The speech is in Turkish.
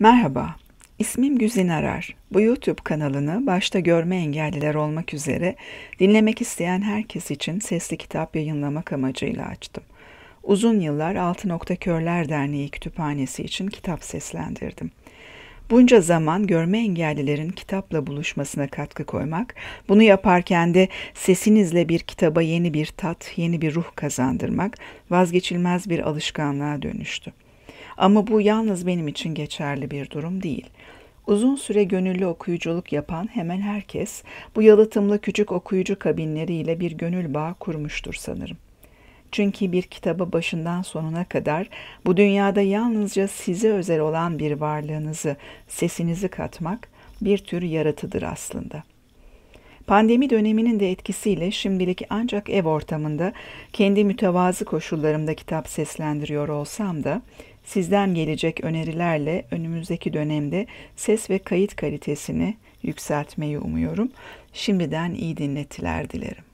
Merhaba, ismim Güzin Arar. Bu YouTube kanalını başta görme engelliler olmak üzere dinlemek isteyen herkes için sesli kitap yayınlamak amacıyla açtım. Uzun yıllar Altı Nokta Körler Derneği kütüphanesi için kitap seslendirdim. Bunca zaman görme engellilerin kitapla buluşmasına katkı koymak, bunu yaparken de sesinizle bir kitaba yeni bir tat, yeni bir ruh kazandırmak vazgeçilmez bir alışkanlığa dönüştü.'' Ama bu yalnız benim için geçerli bir durum değil. Uzun süre gönüllü okuyuculuk yapan hemen herkes bu yalıtımlı küçük okuyucu kabinleriyle bir gönül bağı kurmuştur sanırım. Çünkü bir kitabı başından sonuna kadar bu dünyada yalnızca size özel olan bir varlığınızı, sesinizi katmak bir tür yaratıdır aslında.'' Pandemi döneminin de etkisiyle şimdilik ancak ev ortamında kendi mütevazı koşullarımda kitap seslendiriyor olsam da sizden gelecek önerilerle önümüzdeki dönemde ses ve kayıt kalitesini yükseltmeyi umuyorum. Şimdiden iyi dinletiler dilerim.